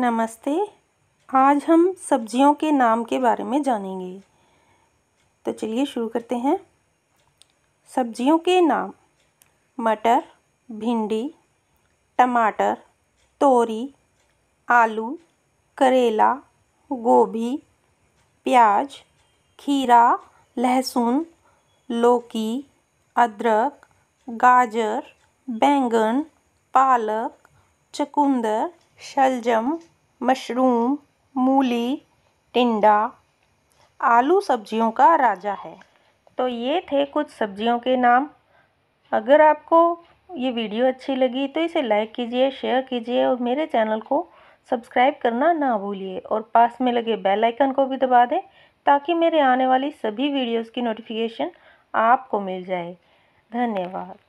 नमस्ते आज हम सब्जियों के नाम के बारे में जानेंगे तो चलिए शुरू करते हैं सब्जियों के नाम मटर भिंडी टमाटर तोरी आलू करेला गोभी प्याज खीरा लहसुन लौकी अदरक गाजर बैंगन पालक चकुंदर शलजम मशरूम मूली टिंडा आलू सब्जियों का राजा है तो ये थे कुछ सब्जियों के नाम अगर आपको ये वीडियो अच्छी लगी तो इसे लाइक कीजिए शेयर कीजिए और मेरे चैनल को सब्सक्राइब करना ना भूलिए और पास में लगे बेल आइकन को भी दबा दें ताकि मेरे आने वाली सभी वीडियोस की नोटिफिकेशन आपको मिल जाए धन्यवाद